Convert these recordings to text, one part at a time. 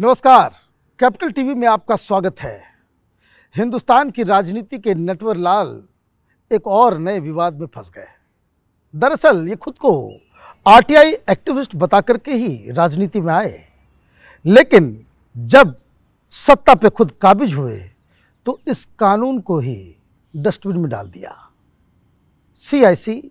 नमस्कार capital TV में आपका स्वागत है हिंदुस्तान की राजनीति के नटवर लाल एक और नए विवाद में फंस गए दरअसल ये खुद को आरटीआई एक्टिविस्ट बता करके ही राजनीति में आए लेकिन जब सत्ता पे खुद काबिज हुए तो इस कानून को ही डस्टबिन में डाल दिया सीआईसी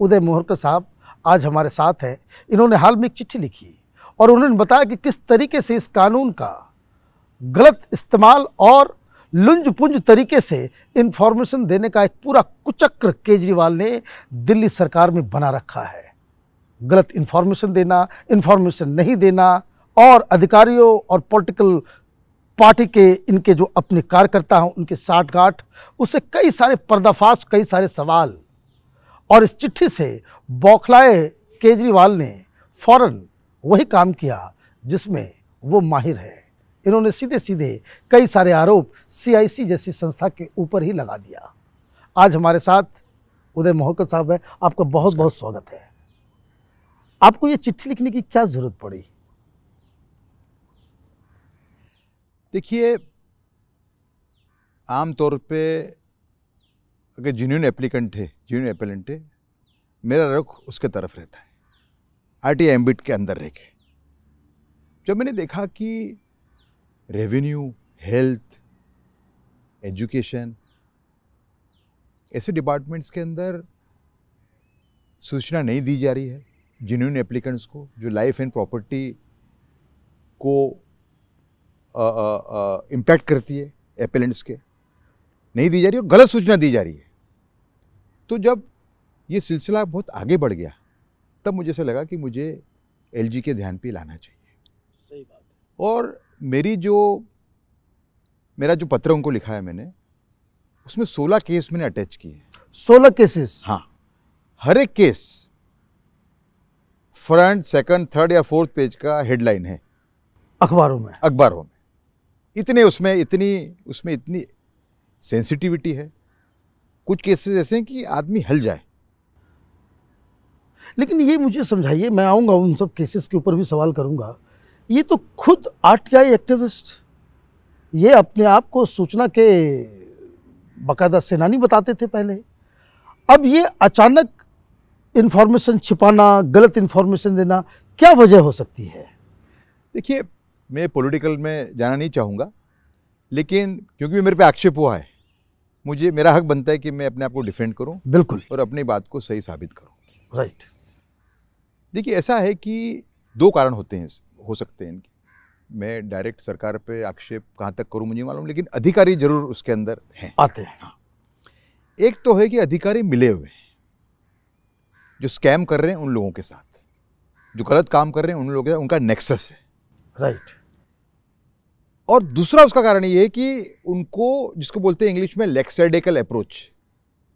उदय मोहरकर साहब आज हमारे साथ हैं इन्होंने हाल में एक चिट्ठी लिखी और उन्होंने बताया कि किस तरीके से इस कानून का गलत इस्तेमाल और लुंज पुंज तरीके से इन्फॉर्मेशन देने का एक पूरा कुचक्र केजरीवाल ने दिल्ली सरकार में बना रखा है गलत इन्फॉर्मेशन देना इन्फॉर्मेशन नहीं देना और अधिकारियों और पॉलिटिकल पार्टी के इनके जो अपने कार्यकर्ता हैं उनके साठ गाठ उससे कई सारे पर्दाफाश कई सारे सवाल और इस चिट्ठी से बौखलाए केजरीवाल ने फौरन वही काम किया जिसमें वो माहिर है इन्होंने सीधे सीधे कई सारे आरोप सीआईसी जैसी संस्था के ऊपर ही लगा दिया आज हमारे साथ उदय मोहकर साहब है आपका बहुत बहुत स्वागत है आपको ये चिट्ठी लिखने की क्या ज़रूरत पड़ी देखिए आमतौर पे अगर जूनियन एप्लीकेंट है जूनियन एप्लीकेंट है मेरा रुख उसके तरफ रहता है आई एम्बिट के अंदर रह के जब मैंने देखा कि रेवेन्यू हेल्थ एजुकेशन ऐसे डिपार्टमेंट्स के अंदर सूचना नहीं दी जा रही है जिन्होंने एप्लीकेंट्स को जो लाइफ एंड प्रॉपर्टी को इम्पैक्ट करती है एपेलेंट्स के नहीं दी जा रही और गलत सूचना दी जा रही है तो जब ये सिलसिला बहुत आगे बढ़ गया तब मुझे से लगा कि मुझे एल के ध्यान पे लाना चाहिए सही बात और मेरी जो मेरा जो पत्र उनको लिखा है मैंने उसमें सोलह केस मैंने अटैच किए सोलह केसेस हाँ हर एक केस फ्रंट सेकंड थर्ड या फोर्थ पेज का हेडलाइन है अखबारों में अखबारों में इतने उसमें इतनी उसमें इतनी सेंसिटिविटी है कुछ केसेस ऐसे हैं कि आदमी हल जाए लेकिन ये मुझे समझाइए मैं आऊँगा उन सब केसेस के ऊपर भी सवाल करूँगा ये तो खुद आर्ट का एक्टिविस्ट ये अपने आप को सूचना के बाकायदा सेनानी बताते थे पहले अब ये अचानक इन्फॉर्मेशन छिपाना गलत इन्फॉर्मेशन देना क्या वजह हो सकती है देखिए मैं पॉलिटिकल में जाना नहीं चाहूँगा लेकिन क्योंकि मेरे पे आक्षेप हुआ है मुझे मेरा हक बनता है कि मैं अपने आप को डिफेंड करूँ बिल्कुल और अपनी बात को सही साबित करूँ राइट right. देखिए ऐसा है कि दो कारण होते हैं हो सकते हैं इनके मैं डायरेक्ट सरकार पे आक्षेप कहाँ तक करूँ मुझे मालूम लेकिन अधिकारी जरूर उसके अंदर हैं आते हैं हाँ एक तो है कि अधिकारी मिले हुए हैं जो स्कैम कर रहे हैं उन लोगों के साथ जो गलत काम कर रहे हैं उन लोगों के साथ उनका नेक्सस है राइट और दूसरा उसका कारण ये है कि उनको जिसको बोलते हैं इंग्लिश में लेक्सरडेकल अप्रोच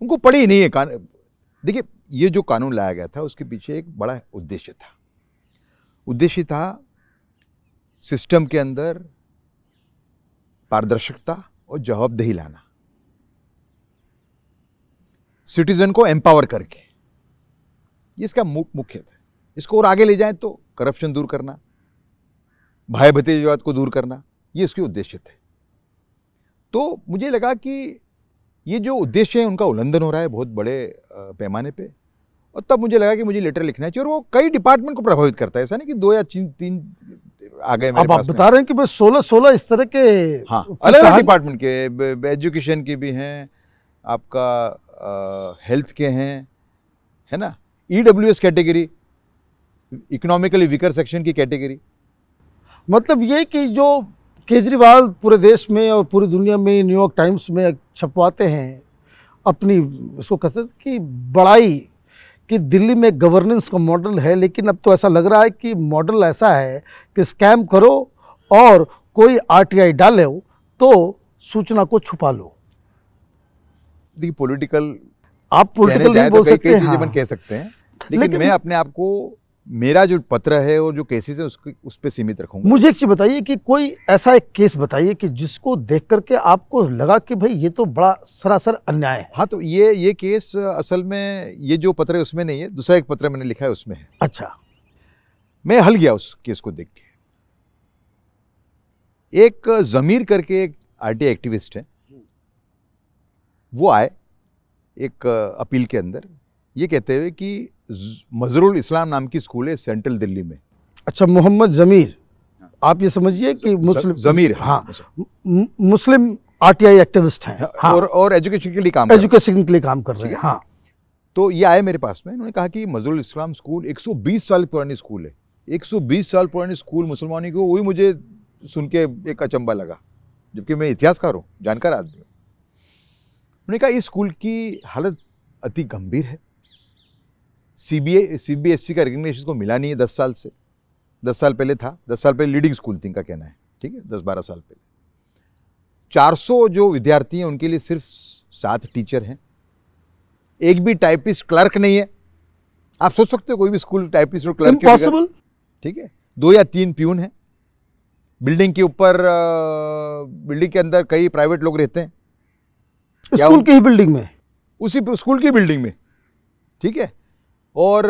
उनको पड़ी ही नहीं है देखिए ये जो कानून लाया गया था उसके पीछे एक बड़ा उद्देश्य था उद्देश्य था सिस्टम के अंदर पारदर्शकता और जवाबदेही लाना सिटीजन को एम्पावर करके ये इसका मुख्य था इसको और आगे ले जाए तो करप्शन दूर करना भाई भतीजवाद को दूर करना ये इसके उद्देश्य थे तो मुझे लगा कि ये जो उद्देश्य है उनका उल्लंघन हो रहा है बहुत बड़े पैमाने पे और तब मुझे लगा कि मुझे लेटर लिखना चाहिए और वो कई डिपार्टमेंट को प्रभावित करता है ऐसा नहीं कि दो या तीन आ गए अब आप बता रहे हैं कि भाई सोलह सोलह इस तरह के हाँ अलग अलग डिपार्टमेंट के एजुकेशन के भी हैं आपका हेल्थ के हैं है ना E W S category economically weaker section की कैटेगरी मतलब ये कि जो केजरीवाल पूरे देश में और पूरी दुनिया में न्यूयॉर्क टाइम्स में छपवाते हैं अपनी उसको कहते कि बड़ाई कि दिल्ली में गवर्नेंस का मॉडल है लेकिन अब तो ऐसा लग रहा है कि मॉडल ऐसा है कि स्कैम करो और कोई आरटीआई डालो तो सूचना को छुपा लो देखिए पॉलिटिकल आप पॉलिटिकल नहीं बोल तो सकते हाँ। कह सकते हैं लेकिन, लेकिन मैं अपने आप को मेरा जो पत्र है और जो केसेस है उसके उस पर सीमित रखूंगा मुझे एक चीज़ बताइए कि कोई ऐसा एक केस बताइए कि जिसको देख करके आपको लगा कि भाई ये तो बड़ा सरासर अन्याय है हाँ तो ये ये केस असल में ये जो पत्र है उसमें नहीं है दूसरा एक पत्र मैंने लिखा है उसमें है अच्छा मैं हल गया उस केस को देख के एक ज़मीर करके एक आर एक्टिविस्ट है वो आए एक अपील के अंदर ये कहते हुए कि मजरुल इस्लाम नाम की स्कूल है सेंट्रल दिल्ली में अच्छा मोहम्मद जमीर हाँ। आप ये समझिए कि मुस्लिम जमीर हाँ मुस्लिम आरटीआई एक्टिविस्ट हैं हाँ, हाँ, और और एजुकेशन के लिए काम एजुकेशन के लिए काम कर रहे हैं हाँ तो ये आए मेरे पास में उन्होंने कहा कि मजरुल इस्लाम स्कूल 120 साल पुरानी स्कूल है 120 साल पुरानी स्कूल मुसलमानी को वही मुझे सुन के एक अचंबा लगा जबकि मैं इतिहासकार हूँ जानकार आदमी हूँ उन्होंने कहा इस स्कूल की हालत अति गंभीर है C B A C B S C का रिकग्निशन को मिला नहीं है दस साल से दस साल पहले था दस साल पहले लीडिंग स्कूल थी का कहना है ठीक है दस बारह साल पहले चार सौ जो विद्यार्थी हैं उनके लिए सिर्फ सात टीचर हैं एक भी टाइपिस्ट क्लर्क नहीं है आप सोच सकते हो कोई भी स्कूल टाइपिस्ट और क्लर्क पॉसिबल ठीक है दो या तीन प्यून हैं बिल्डिंग के ऊपर बिल्डिंग के अंदर कई प्राइवेट लोग रहते हैं स्कूल की ही बिल्डिंग में उसी स्कूल की बिल्डिंग में ठीक है और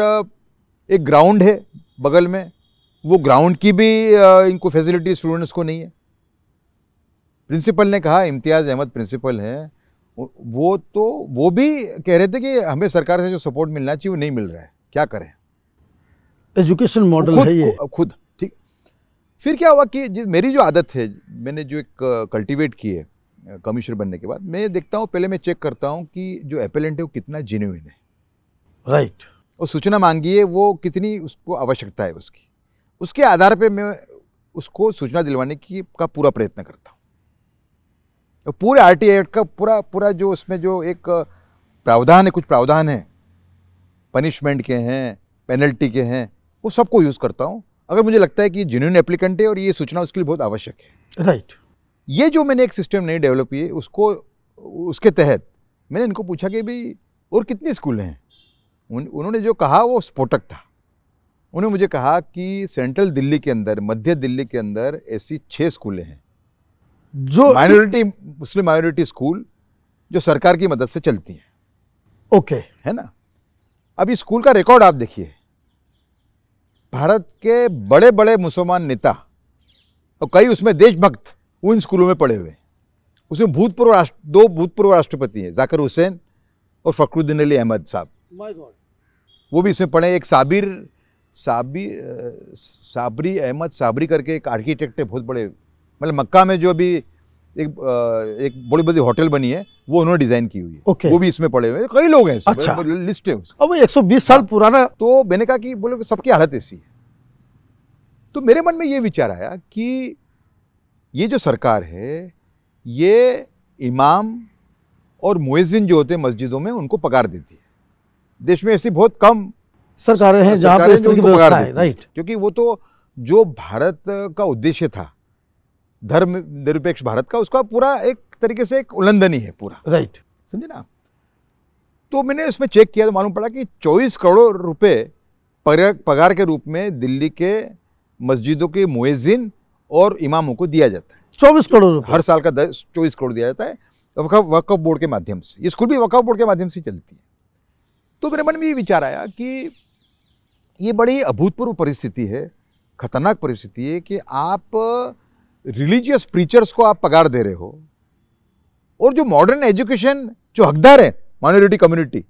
एक ग्राउंड है बगल में वो ग्राउंड की भी इनको फैसिलिटी स्टूडेंट्स को नहीं है प्रिंसिपल ने कहा इम्तियाज़ अहमद प्रिंसिपल हैं वो तो वो भी कह रहे थे कि हमें सरकार से जो सपोर्ट मिलना चाहिए वो नहीं मिल रहा है क्या करें एजुकेशन मॉडल है ये खुद ठीक फिर क्या हुआ कि मेरी जो आदत है मैंने जो एक कल्टीवेट की है कमिश्नर बनने के बाद मैं देखता हूँ पहले मैं चेक करता हूँ कि जो एपेलेंट है वो कितना जेन्यून है राइट right. और सूचना मांगी है वो कितनी उसको आवश्यकता है उसकी उसके आधार पे मैं उसको सूचना दिलवाने की का पूरा प्रयत्न करता हूँ तो पूरे आर टी एक्ट का पूरा पूरा जो उसमें जो एक प्रावधान है कुछ प्रावधान है पनिशमेंट के हैं पेनल्टी के हैं वो सबको यूज़ करता हूँ अगर मुझे लगता है कि जेन्यून एप्लीकेंट है और ये सूचना उसके लिए बहुत आवश्यक है राइट right. ये जो मैंने एक सिस्टम नहीं डेवलप किए उसको उसके तहत मैंने इनको पूछा कि भाई और कितने स्कूल हैं उन उन्होंने जो कहा वो स्फोटक था उन्होंने मुझे कहा कि सेंट्रल दिल्ली के अंदर मध्य दिल्ली के अंदर ऐसी छः स्कूलें हैं जो माइनॉरिटी मुस्लिम माइनॉरिटी स्कूल जो सरकार की मदद से चलती हैं ओके है ना अब इस स्कूल का रिकॉर्ड आप देखिए भारत के बड़े बड़े मुसलमान नेता और कई उसमें देशभक्त उन स्कूलों में पढ़े हुए उसमें भूतपूर्व राष्ट्र दो भूतपूर्व राष्ट्रपति हैं जाकर हुसैन और फखरुद्दीन अली अहमद साहब वो भी इसमें पढ़े एक साबिर साबी साबरी अहमद साबरी करके एक आर्किटेक्ट है बहुत बड़े मतलब मक्का में जो अभी एक एक बड़ी बड़ी होटल बनी है वो उन्होंने डिजाइन की हुई है okay. वो भी इसमें पड़े हुए कई लोग हैं अच्छा। मतलब लिस्ट है अब एक सौ बीस साल हाँ। पुराना तो मैंने कहा कि बोले सबकी हालत ऐसी है तो मेरे मन में ये विचार आया कि ये जो सरकार है ये इमाम और मुइजिन जो होते हैं मस्जिदों में उनको पगार देती है देश में ऐसी बहुत कम सरकारें हैं जहां पर इस तरह की व्यवस्था है राइट क्योंकि वो तो जो भारत का उद्देश्य था धर्म निरपेक्ष भारत का उसका पूरा एक तरीके से एक उल्लंघन ही है पूरा राइट समझे ना तो मैंने इसमें चेक किया तो मालूम पड़ा कि 24 करोड़ रुपए पगार के रूप में दिल्ली के मस्जिदों के मुएजिन और इमामों को दिया जाता है चौबीस करोड़ रुपए हर साल का दस चौबीस करोड़ दिया जाता है वक्फ बोर्ड के माध्यम से ये स्कूल भी वक्फ बोर्ड के माध्यम से चलती है तो मेरे मन में ये विचार आया कि ये बड़ी अभूतपूर्व परिस्थिति है खतरनाक परिस्थिति है कि आप रिलीजियस प्रीचर्स को आप पगार दे रहे हो और जो मॉडर्न एजुकेशन जो हकदार है माइनॉरिटी कम्युनिटी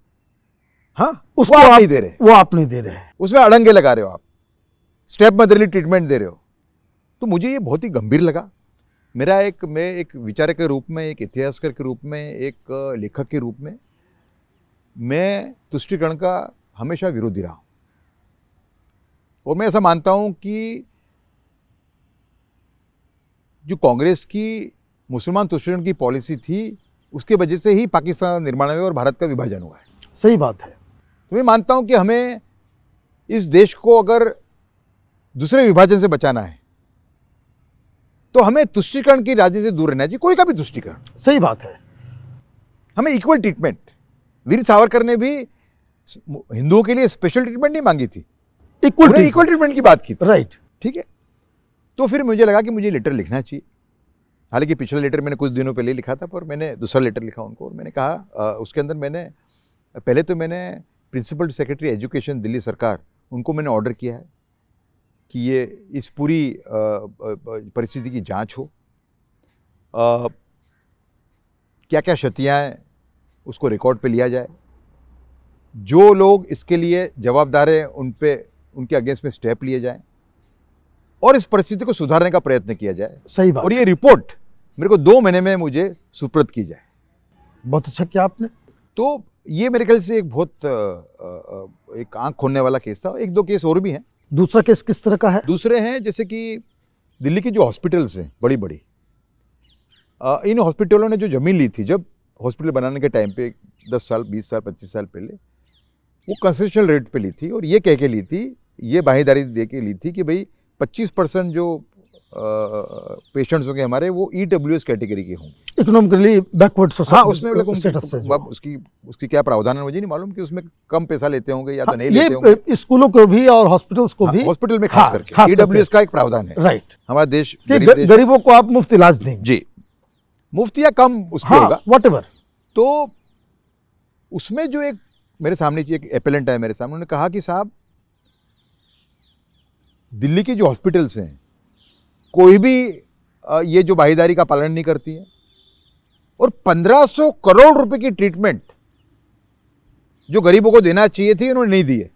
हाँ उसको आप, आप नहीं दे रहे वो आप नहीं दे रहे हैं उसमें अड़ंगे लगा रहे हो आप स्टेप मदरली ट्रीटमेंट दे रहे हो तो मुझे ये बहुत ही गंभीर लगा मेरा एक मैं एक विचारक के रूप में एक इतिहासकार के रूप में एक लेखक के रूप में मैं तुष्टिकरण का हमेशा विरोधी रहा हूं और मैं ऐसा मानता हूं कि जो कांग्रेस की मुसलमान तुष्टिकरण की पॉलिसी थी उसके वजह से ही पाकिस्तान निर्माण हुआ और भारत का विभाजन हुआ है सही बात है तो मैं मानता हूं कि हमें इस देश को अगर दूसरे विभाजन से बचाना है तो हमें तुष्टिकरण की राजनीति से दूर रहना चाहिए कोई का भी तुष्टिकरण सही बात है हमें इक्वल ट्रीटमेंट वीर सावरकर ने भी हिंदुओं के लिए स्पेशल ट्रीटमेंट नहीं मांगी थी इक्वल इक्वल ट्रीटमेंट की बात की राइट ठीक है तो फिर मुझे लगा कि मुझे लेटर लिखना चाहिए हालांकि पिछला लेटर मैंने कुछ दिनों पहले लिखा था पर मैंने दूसरा लेटर लिखा उनको और मैंने कहा आ, उसके अंदर मैंने पहले तो मैंने प्रिंसिपल सेक्रेटरी एजुकेशन दिल्ली सरकार उनको मैंने ऑर्डर किया है कि ये इस पूरी परिस्थिति की जांच हो क्या क्या क्षतियाँ उसको रिकॉर्ड पे लिया जाए जो लोग इसके लिए जवाबदार हैं उन पे उनके अगेंस्ट में स्टेप लिए जाएं और इस परिस्थिति को सुधारने का प्रयत्न किया जाए सही बात और ये रिपोर्ट मेरे को दो महीने में मुझे सुप्रत की जाए बहुत अच्छा किया आपने तो ये मेरे ख्याल से एक बहुत एक आंख खोलने वाला केस था एक दो केस और भी हैं दूसरा केस किस तरह का है दूसरे हैं जैसे कि दिल्ली की जो हॉस्पिटल्स हैं बड़ी बड़ी इन हॉस्पिटलों ने जो ज़मीन ली थी जब हॉस्पिटल बनाने के टाइम पे दस साल बीस साल पच्चीस साल पहले वो कंसेशनल रेट पे ली थी और ये कह के ली थी ये बाहिदारी दे के ली थी कि भाई पच्चीस परसेंट जो पेशेंट्स होंगे हमारे वो ई डब्ल्यू एस कैटेगरी के होंगे इकोनॉमिकली बैकवर्ड हाँ उसमें स्टेटस मतलब से अब उसकी उसकी क्या प्रावधान है मुझे नहीं मालूम कि उसमें कम पैसा लेते होंगे या तो हाँ, नहीं लेते होंगे स्कूलों को भी और हॉस्पिटल्स को हाँ, भी हॉस्पिटल में खास हाँ, करके ई डब्ल्यू एस का एक प्रावधान है राइट हमारा देश गरीबों को आप मुफ्त इलाज देंगे जी मुफ्त या कम उसमें हाँ, होगा वट तो उसमें जो एक मेरे सामने एक एपेलेंट है मेरे सामने उन्होंने कहा कि साहब दिल्ली के जो हॉस्पिटल्स हैं कोई भी ये जो भाईदारी का पालन नहीं करती है और 1500 करोड़ रुपए की ट्रीटमेंट जो गरीबों को देना चाहिए थी उन्होंने नहीं दिए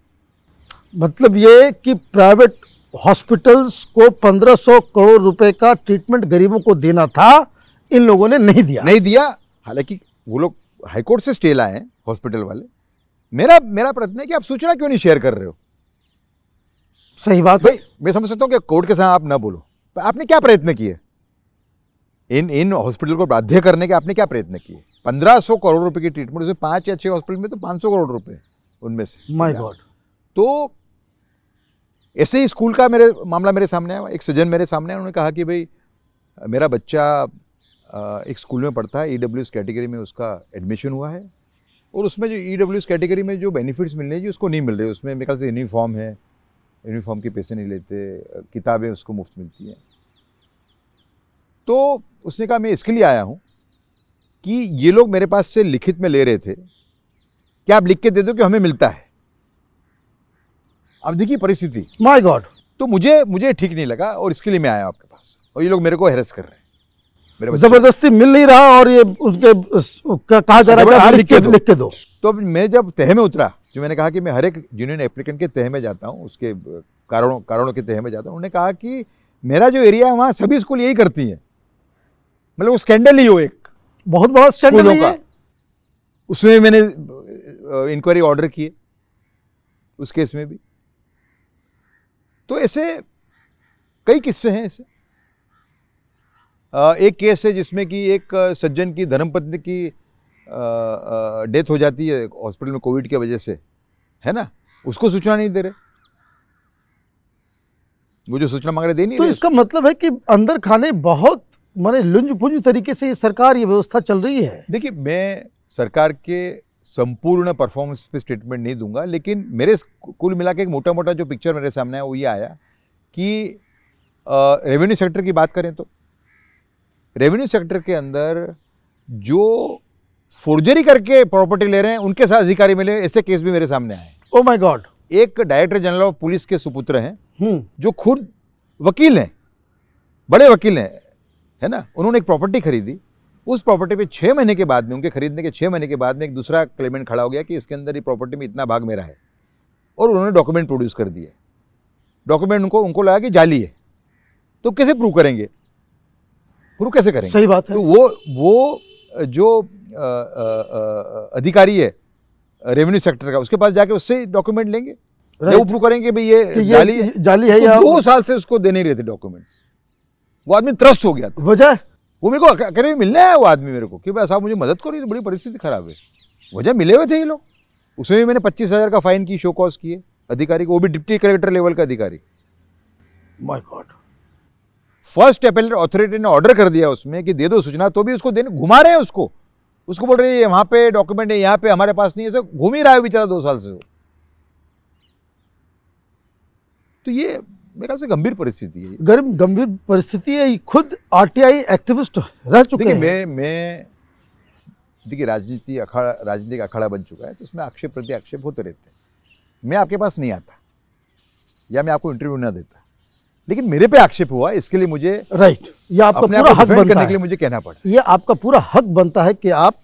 मतलब ये कि प्राइवेट हॉस्पिटल्स को 1500 करोड़ रुपए का ट्रीटमेंट गरीबों को देना था इन लोगों ने नहीं दिया नहीं दिया हालांकि वो लोग हाईकोर्ट से स्टे लाए हैं हॉस्पिटल वाले मेरा मेरा प्रश्न है कि आप सूचना क्यों नहीं शेयर कर रहे हो सही बात भाई मैं समझ सकता हूँ कि कोर्ट के साथ आप ना बोलो पर आपने क्या प्रयत्न किए इन इन हॉस्पिटल को बाध्य करने के आपने क्या प्रयत्न किए पंद्रह सौ करोड़ रुपए की ट्रीटमेंट उसमें पाँच या छः हॉस्पिटल में तो पांच सौ करोड़ रुपए उनमें से माय गॉड तो ऐसे ही स्कूल का मेरे मामला मेरे सामने आया एक सज्जन मेरे सामने उन्होंने कहा कि भाई मेरा बच्चा एक स्कूल में पढ़ता है ई e कैटेगरी में उसका एडमिशन हुआ है और उसमें जो ई e कैटेगरी में जो बेनिफिट्स मिलने चाहिए उसको नहीं मिल रहे उसमें मेरे ख्याल से यूनिफॉर्म है यूनिफॉर्म के पैसे नहीं लेते किताबें उसको मुफ्त मिलती हैं तो उसने कहा मैं इसके लिए आया हूँ कि ये लोग मेरे पास से लिखित में ले रहे थे क्या आप लिख के दे दो कि हमें मिलता है अब देखिए परिस्थिति माय गॉड तो मुझे मुझे ठीक नहीं लगा और इसके लिए मैं आया आपके पास और ये लोग मेरे को हैरस कर रहे हैं जबरदस्ती मिल नहीं रहा और ये उनके कहा जा रहा है लिख के लिख के दो तो मैं जब तह में उतरा जो मैंने कहा कि मैं हर एक यूनियन एप्लीकेंट के तह में जाता हूँ उसके कारणों कारणों के तह में जाता हूँ उन्होंने कहा कि मेरा जो एरिया है वहाँ सभी स्कूल यही करती हैं मतलब वो स्कैंडल ही हो एक बहुत बहुत स्कैंडल का उसमें मैंने इंक्वायरी ऑर्डर किए उस केस में भी तो ऐसे कई किस्से हैं ऐसे एक केस है जिसमें कि एक सज्जन की धर्मपत्नी की डेथ हो जाती है हॉस्पिटल में कोविड की वजह से है ना उसको सूचना नहीं दे रहे वो जो सूचना मांग रहे दे नहीं तो इसका मतलब है कि अंदर खाने बहुत माने लुंज पुंज तरीके से ये सरकार ये व्यवस्था चल रही है देखिए मैं सरकार के संपूर्ण परफॉर्मेंस पे स्टेटमेंट नहीं दूंगा लेकिन मेरे कुल मिला के एक मोटा मोटा जो पिक्चर मेरे सामने है वो ये आया कि रेवेन्यू सेक्टर की बात करें तो रेवेन्यू सेक्टर के अंदर जो फोर्जरी करके प्रॉपर्टी ले रहे हैं उनके साथ अधिकारी मिले ऐसे केस भी मेरे सामने आए ओ माय गॉड एक डायरेक्टर जनरल ऑफ पुलिस के सुपुत्र हैं हम्म। जो खुद वकील हैं बड़े वकील हैं है ना उन्होंने एक प्रॉपर्टी खरीदी उस प्रॉपर्टी पे छः महीने के बाद में उनके खरीदने के छः महीने के बाद में एक दूसरा क्लेमेंट खड़ा हो गया कि इसके अंदर ये प्रॉपर्टी में इतना भाग मेरा है और उन्होंने डॉक्यूमेंट प्रोड्यूस कर दिए डॉक्यूमेंट उनको उनको लगा कि जाली है तो कैसे प्रूव करेंगे गुरु कैसे करेंगे सही बात है तो वो वो जो आ, आ, आ, अधिकारी है रेवेन्यू सेक्टर का उसके पास जाके उससे डॉक्यूमेंट लेंगे वो प्रूव करेंगे भाई ये, ये जाली है जाली है तो या दो साल से उसको दे नहीं रहे थे डॉक्यूमेंट वो आदमी त्रस्त हो गया था वजह वो मेरे को करीब मिलना है वो आदमी मेरे को कि भाई साहब मुझे मदद करो तो बड़ी परिस्थिति खराब है वजह मिले हुए थे ये लोग उसमें भी मैंने पच्चीस हज़ार का फाइन की शो कॉज किए अधिकारी को वो भी डिप्टी कलेक्टर लेवल का अधिकारी my god first appellate authority ने ऑर्डर कर दिया उसमें कि दे दो सूचना तो भी उसको देने घुमा रहे हैं उसको उसको बोल रहे हैं वहां पे डॉक्यूमेंट है यहां पे हमारे पास नहीं है सब घूम ही रहा है बेचारा दो साल से वो तो ये मेरे ख्याल से गंभीर परिस्थिति है गर्म गंभीर परिस्थिति है खुद आरटीआई एक्टिविस्ट रह चुके हैं मैं मैं देखिए राजनीति अखाड़ा राजनीतिक अखाड़ा बन चुका है तो उसमें आक्षेप प्रति आक्षेप होते रहते हैं मैं आपके पास नहीं आता या मैं आपको इंटरव्यू ना देता लेकिन मेरे पे आक्षेप हुआ इसके लिए मुझे राइट ये आपका पूरा हक बनता है। के लिए मुझे कहना पड़ा ये आपका पूरा हक बनता है कि आप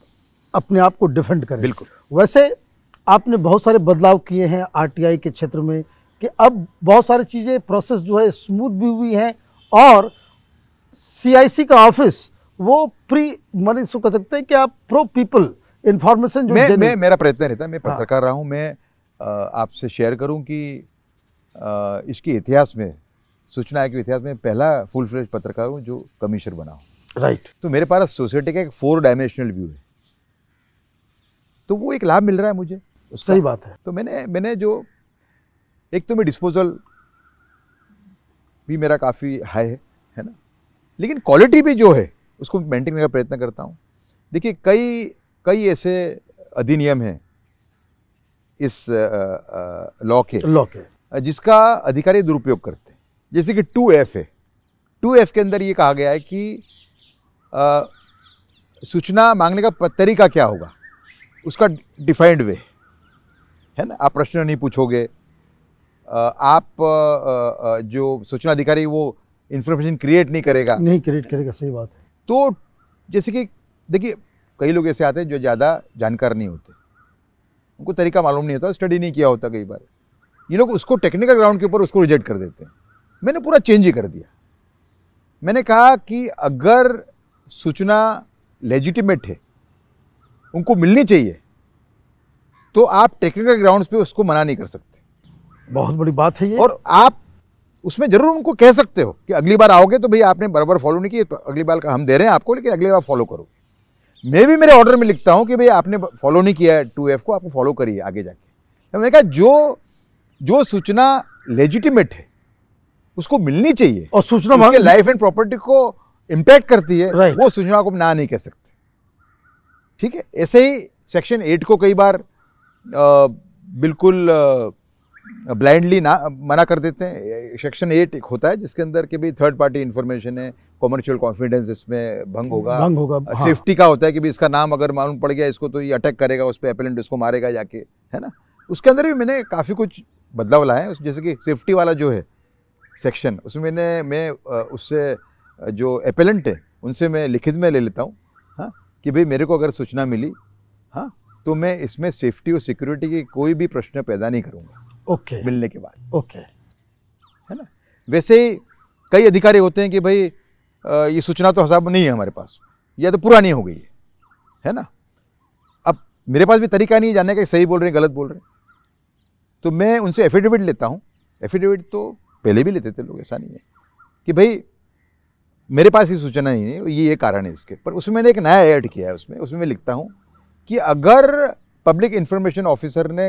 अपने आप को डिफेंड करें बिल्कुल वैसे आपने बहुत सारे बदलाव किए हैं आरटीआई के क्षेत्र में कि अब बहुत सारी चीज़ें प्रोसेस जो है स्मूथ भी हुई हैं और सीआईसी का ऑफिस वो प्री मानी इसको कह सकते हैं कि आप प्रो पीपल इन्फॉर्मेशन जो मैं, मैं मेरा प्रयत्न रहता है मैं हाँ। पत्रकार रहा हूँ मैं आपसे शेयर करूँ कि इसके इतिहास में सूचना आयोग के इतिहास में पहला फुल फ्लेज पत्रकार हूँ जो कमिश्नर बना हूँ राइट तो मेरे पास सोसाइटी का एक फोर डायमेंशनल व्यू है तो वो एक लाभ मिल रहा है मुझे सही बात है तो मैंने मैंने जो एक तो मैं डिस्पोजल भी मेरा काफ़ी हाई है है ना लेकिन क्वालिटी भी जो है उसको मेंटेन करने का प्रयत्न करता हूँ देखिए कई कई ऐसे अधिनियम हैं इस लॉ के लॉ के जिसका अधिकारी दुरुपयोग करते जैसे कि टू एफ है टू एफ के अंदर ये कहा गया है कि आ, सूचना मांगने का तरीका क्या होगा उसका डिफाइंड वे है ना आप प्रश्न नहीं पूछोगे आप जो सूचना अधिकारी वो इन्फॉर्मेशन क्रिएट नहीं करेगा नहीं क्रिएट करेगा सही बात है तो जैसे कि देखिए कई लोग ऐसे आते हैं जो ज़्यादा जानकार नहीं होते उनको तरीका मालूम नहीं होता स्टडी नहीं किया होता कई बार ये लोग उसको टेक्निकल ग्राउंड के ऊपर उसको रिजेक्ट कर देते हैं मैंने पूरा चेंज ही कर दिया मैंने कहा कि अगर सूचना लेजिटिमेट है उनको मिलनी चाहिए तो आप टेक्निकल ग्राउंड्स पे उसको मना नहीं कर सकते बहुत बड़ी बात है ये और आप उसमें जरूर उनको कह सकते हो कि अगली बार आओगे तो भाई आपने बराबर फॉलो नहीं किया तो अगली बार का हम दे रहे हैं आपको लेकिन अगली बार फॉलो करो मैं भी मेरे ऑर्डर में लिखता हूँ कि भाई आपने फॉलो नहीं किया है टू एफ को आपको फॉलो करिए आगे जाके तो मैंने कहा जो जो सूचना लेजिटिमेट है उसको मिलनी चाहिए और सूचना उसके लाइफ एंड प्रॉपर्टी को इम्पैक्ट करती है वो सूचना को ना नहीं कह सकते ठीक है ऐसे ही सेक्शन एट को कई बार आ, बिल्कुल ब्लाइंडली ना मना कर देते हैं सेक्शन एट एक होता है जिसके अंदर के भी थर्ड पार्टी इन्फॉर्मेशन है कॉमर्शियल कॉन्फिडेंस इसमें भंग होगा भंग होगा हाँ। सेफ्टी का होता है कि भी इसका नाम अगर मालूम पड़ गया इसको तो ये अटैक करेगा उस पर अपेलेंट इसको मारेगा जाके है ना उसके अंदर भी मैंने काफ़ी कुछ बदलाव लाए हैं जैसे कि सेफ्टी वाला जो है सेक्शन उसमें मैंने मैं उससे जो एपेलेंट है उनसे मैं लिखित में ले लेता हूँ हाँ कि भाई मेरे को अगर सूचना मिली हाँ तो मैं इसमें सेफ्टी और सिक्योरिटी की कोई भी प्रश्न पैदा नहीं करूँगा ओके okay. मिलने के बाद ओके okay. है ना वैसे ही कई अधिकारी होते हैं कि भाई ये सूचना तो हिसाब नहीं है हमारे पास या तो पुरानी हो गई है है ना अब मेरे पास भी तरीका नहीं जानने का सही बोल रहे हैं गलत बोल रहे हैं तो मैं उनसे एफिडेविट लेता हूँ एफिडेविट तो पहले भी लेते थे लोग ऐसा नहीं है कि भाई मेरे पास ये सूचना ही नहीं ये ये कारण है इसके पर उसमें मैंने एक नया ऐड किया है उसमें उसमें मैं लिखता हूँ कि अगर पब्लिक इंफॉर्मेशन ऑफिसर ने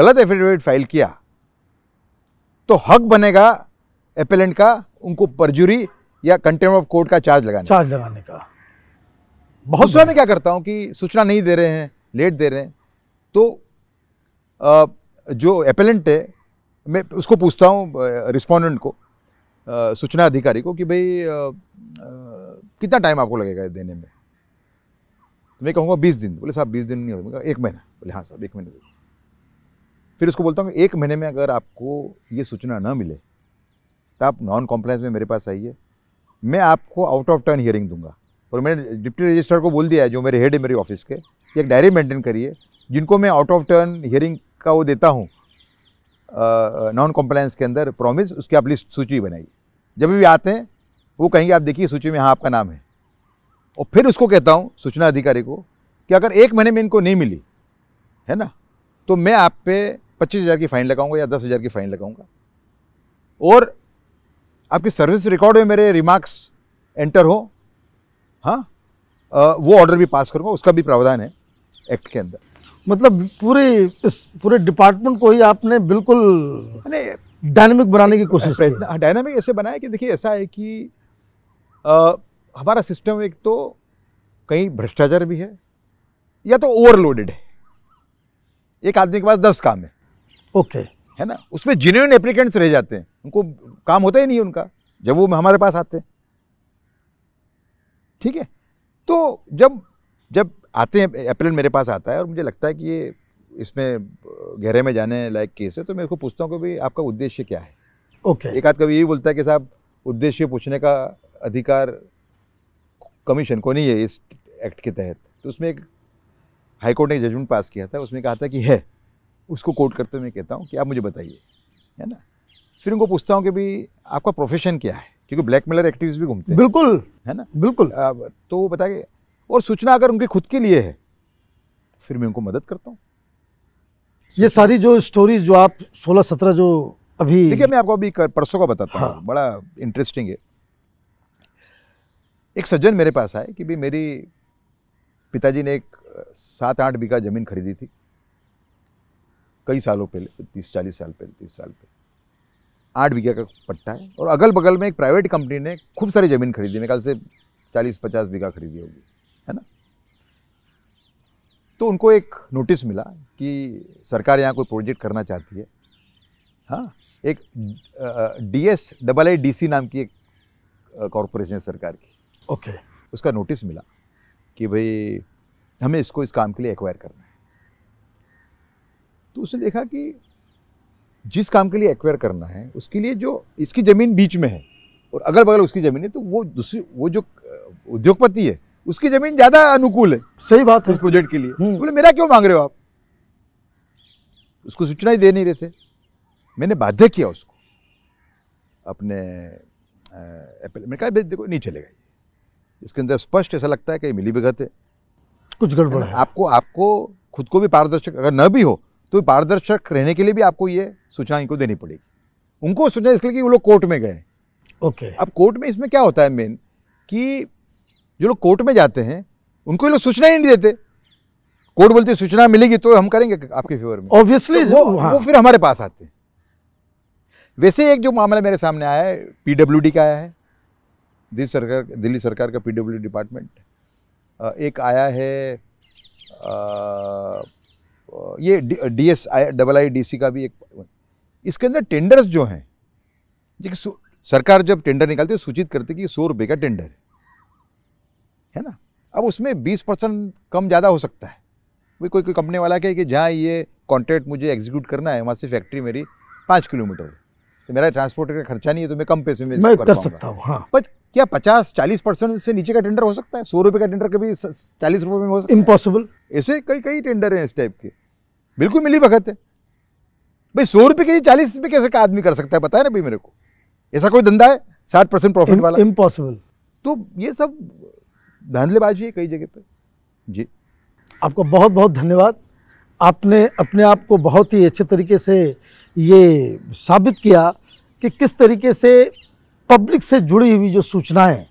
गलत एफिडेविट फाइल किया तो हक बनेगा एपेलेंट का उनको परजुरी या कंटेम ऑफ कोर्ट का चार्ज लगाने चार्ज लगाने का बहुत सारे मैं क्या करता हूँ कि सूचना नहीं दे रहे हैं लेट दे रहे हैं तो आ, जो एपेलेंट है मैं उसको पूछता हूँ रिस्पोंडेंट को सूचना अधिकारी को कि भाई कितना टाइम आपको लगेगा देने में तो मैं कहूँगा बीस दिन बोले साहब बीस दिन नहीं होगा एक महीना बोले हाँ साहब एक महीने फिर उसको बोलता हूँ एक महीने में अगर आपको ये सूचना ना मिले तो आप नॉन कॉम्प्लाइंस में मेरे पास आइए मैं आपको आउट ऑफ टर्न हियरिंग दूंगा और मैंने डिप्टी रजिस्ट्रार को बोल दिया है जो मेरे हेड है मेरे ऑफिस के एक डायरी मेंटेन करिए जिनको मैं आउट ऑफ टर्न हियरिंग का वो देता हूँ नॉन कॉम्प्लाइंस के अंदर प्रॉमिस उसकी आप लिस्ट सूची बनाई जब भी आते हैं वो कहेंगे आप देखिए सूची में हाँ आपका नाम है और फिर उसको कहता हूँ सूचना अधिकारी को कि अगर एक महीने में इनको नहीं मिली है ना तो मैं आप पे पच्चीस हज़ार की फ़ाइन लगाऊंगा या दस हज़ार की फ़ाइन लगाऊंगा और आपकी सर्विस रिकॉर्ड में मेरे रिमार्क्स एंटर हो हाँ वो ऑर्डर भी पास करूँगा उसका भी प्रावधान है एक्ट के अंदर मतलब पूरे इस पूरे डिपार्टमेंट को ही आपने बिल्कुल डायनामिक बनाने की कोशिश की डायनामिक हाँ, ऐसे बनाया कि देखिए ऐसा है कि आ, हमारा सिस्टम एक तो कहीं भ्रष्टाचार भी है या तो ओवरलोडेड है एक आदमी के पास दस काम है ओके okay. है ना उसमें जिन्यून एप्लीकेंट्स रह जाते हैं उनको काम होता ही नहीं उनका जब वो हमारे पास आते हैं ठीक है तो जब जब आते हैं अप्रैल मेरे पास आता है और मुझे लगता है कि ये इसमें गहरे में जाने लायक केस है तो मेरे को पूछता हूँ कि भाई आपका उद्देश्य क्या है ओके okay. एक आध कभी यही बोलता है कि साहब उद्देश्य पूछने का अधिकार कमीशन को नहीं है इस एक्ट के तहत तो उसमें एक हाईकोर्ट ने जजमेंट पास किया था उसमें कहा था कि है उसको कोर्ट करते हुए कहता हूँ कि आप मुझे बताइए है ना फिर उनको पूछता हूँ कि भाई आपका प्रोफेशन क्या है क्योंकि ब्लैक मेलर एक्टिविस्ट भी घूमते हैं बिल्कुल है ना बिल्कुल आ, तो बताए और सूचना अगर उनके खुद के लिए है फिर मैं उनको मदद करता हूँ ये सारी जो स्टोरीज जो आप 16-17 जो अभी देखिए मैं आपको अभी परसों का बताता हाँ। हूँ बड़ा इंटरेस्टिंग है एक सज्जन मेरे पास आए कि भाई मेरी पिताजी ने एक सात आठ बीघा ज़मीन खरीदी थी कई सालों पहले तीस चालीस साल पहले तीस साल पहले आठ बीघा का पट्टा है और अगल बगल में एक प्राइवेट कंपनी ने खूब सारी ज़मीन खरीदी मेरे ख्याल से चालीस पचास बीघा खरीदी होगी है ना तो उनको एक नोटिस मिला कि सरकार यहाँ कोई प्रोजेक्ट करना चाहती है हाँ एक D S double I D C नाम की एक कॉरपोरेशन है सरकार की ओके okay. उसका नोटिस मिला कि भाई हमें इसको इस काम के लिए एक्वायर करना है तो उसने देखा कि जिस काम के लिए एक्वायर करना है उसके लिए जो इसकी ज़मीन बीच में है और अगल बगल उसकी ज़मीन है तो वो दूसरी वो जो उद्योगपति है उसकी जमीन ज्यादा अनुकूल है सही बात है प्रोजेक्ट के लिए हम्म। बोले मेरा क्यों मांग रहे हो आप उसको सूचना ही दे नहीं रहे थे मैंने बाध्य किया उसको अपने एप्पल मैंने कहा देखो नहीं चलेगा ये इसके अंदर स्पष्ट ऐसा लगता है कि मिली भी है कुछ गड़बड़ है आपको आपको खुद को भी पारदर्शक अगर न भी हो तो पारदर्शक रहने के लिए भी आपको ये सूचना इनको देनी पड़ेगी उनको सूचना इसके लिए कि वो लोग कोर्ट में गए ओके okay. अब कोर्ट में इसमें क्या होता है मेन कि जो लोग कोर्ट में जाते हैं उनको ये लोग सूचना ही नहीं देते कोर्ट बोलते सूचना मिलेगी तो हम करेंगे आपके फेवर में ऑब्वियसली तो वो, हाँ। वो फिर हमारे पास आते हैं वैसे एक जो मामला मेरे सामने आया है पीडब्ल्यू का आया है दिल्ली सरकार दिल्ली सरकार का पीडब्ल्यू डिपार्टमेंट एक आया है आ, ये D S I double I D C का भी एक इसके अंदर टेंडर्स जो हैं देखिए सरकार जब टेंडर निकालती है सूचित करती है कि सौ रुपये का टेंडर है है ना अब उसमें बीस परसेंट कम ज़्यादा हो सकता है भाई कोई कोई कंपनी वाला कहे कि जहाँ ये कॉन्ट्रैक्ट मुझे एग्जीक्यूट करना है वहाँ से फैक्ट्री मेरी पाँच किलोमीटर है तो मेरा ट्रांसपोर्ट का खर्चा नहीं है तो मैं कम पैसे में मैं कर, कर सकता हूँ हाँ बट क्या पचास चालीस परसेंट से नीचे का टेंडर हो सकता है सौ रुपये का टेंडर कभी चालीस रुपये में हो सकता इम्पॉसिबल ऐसे कई कई टेंडर हैं इस टाइप के बिल्कुल मिली भगत है भाई सौ रुपये के लिए चालीस रुपये कैसे का आदमी कर सकता है बताया ना भाई मेरे को ऐसा कोई धंधा है साठ परसेंट प्रॉफिट वाला इम्पॉसिबल तो ये सब धांधलेबाजी है कई जगह पर जी आपका बहुत बहुत धन्यवाद आपने अपने आप को बहुत ही अच्छे तरीके से ये साबित किया कि किस तरीके से पब्लिक से जुड़ी हुई जो सूचनाएं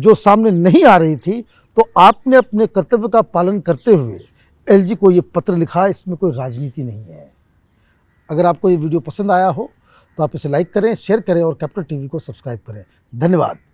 जो सामने नहीं आ रही थी तो आपने अपने कर्तव्य का पालन करते हुए एलजी को ये पत्र लिखा इसमें कोई राजनीति नहीं है अगर आपको ये वीडियो पसंद आया हो तो आप इसे लाइक करें शेयर करें और कैपिटल टीवी को सब्सक्राइब करें धन्यवाद